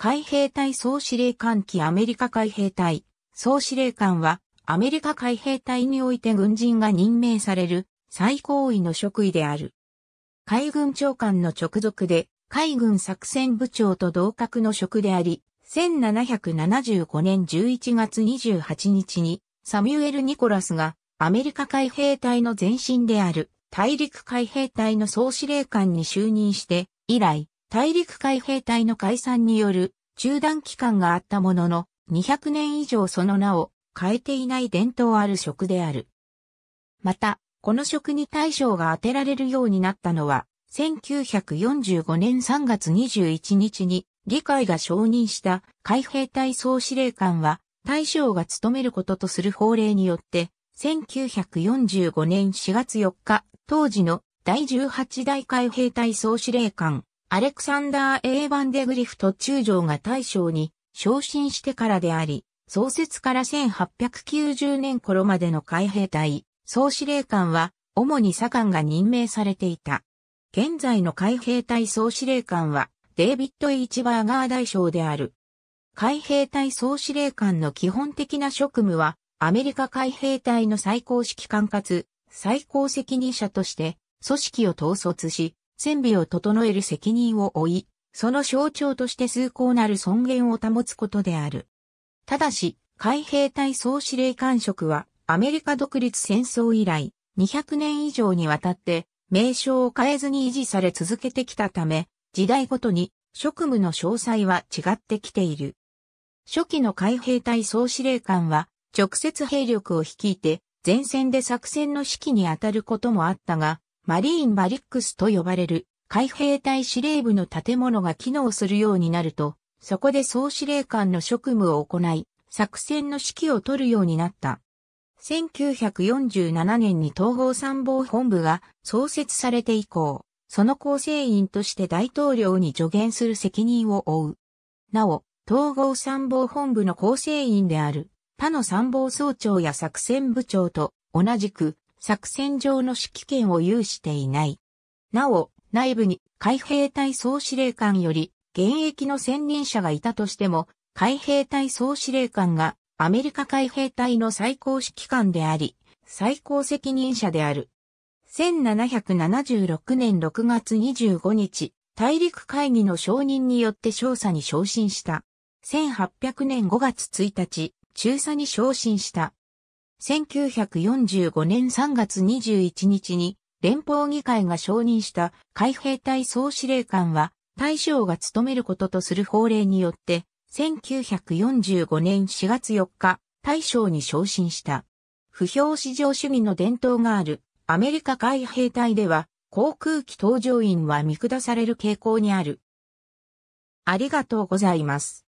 海兵隊総司令官機アメリカ海兵隊総司令官はアメリカ海兵隊において軍人が任命される最高位の職位である。海軍長官の直属で海軍作戦部長と同格の職であり、1775年11月28日にサミュエル・ニコラスがアメリカ海兵隊の前身である大陸海兵隊の総司令官に就任して以来大陸海兵隊の解散による中断期間があったものの、200年以上その名を変えていない伝統ある職である。また、この職に大将が当てられるようになったのは、1945年3月21日に議会が承認した海兵隊総司令官は大将が務めることとする法令によって、1945年4月4日、当時の第18代海兵隊総司令官、アレクサンダー・エーバンデグリフト中将が大将に昇進してからであり、創設から1890年頃までの海兵隊、総司令官は、主に左官が任命されていた。現在の海兵隊総司令官は、デイビッド・イチバーガー大将である。海兵隊総司令官の基本的な職務は、アメリカ海兵隊の最高指揮官かつ、最高責任者として、組織を統率し、戦備を整える責任を負い、その象徴として崇高なる尊厳を保つことである。ただし、海兵隊総司令官職は、アメリカ独立戦争以来、200年以上にわたって、名称を変えずに維持され続けてきたため、時代ごとに職務の詳細は違ってきている。初期の海兵隊総司令官は、直接兵力を率いて、前線で作戦の指揮に当たることもあったが、マリーンバリックスと呼ばれる海兵隊司令部の建物が機能するようになると、そこで総司令官の職務を行い、作戦の指揮を取るようになった。1947年に統合参謀本部が創設されて以降、その構成員として大統領に助言する責任を負う。なお、統合参謀本部の構成員である、他の参謀総長や作戦部長と同じく作戦上の指揮権を有していない。なお、内部に海兵隊総司令官より現役の専任者がいたとしても、海兵隊総司令官がアメリカ海兵隊の最高指揮官であり、最高責任者である。1776年6月25日、大陸会議の承認によって少佐に昇進した。1800年5月1日、中佐に昇進した。1945年3月21日に連邦議会が承認した海兵隊総司令官は大将が務めることとする法令によって、1945年4月4日、大将に昇進した。不評市場主義の伝統があるアメリカ海兵隊では、航空機搭乗員は見下される傾向にある。ありがとうございます。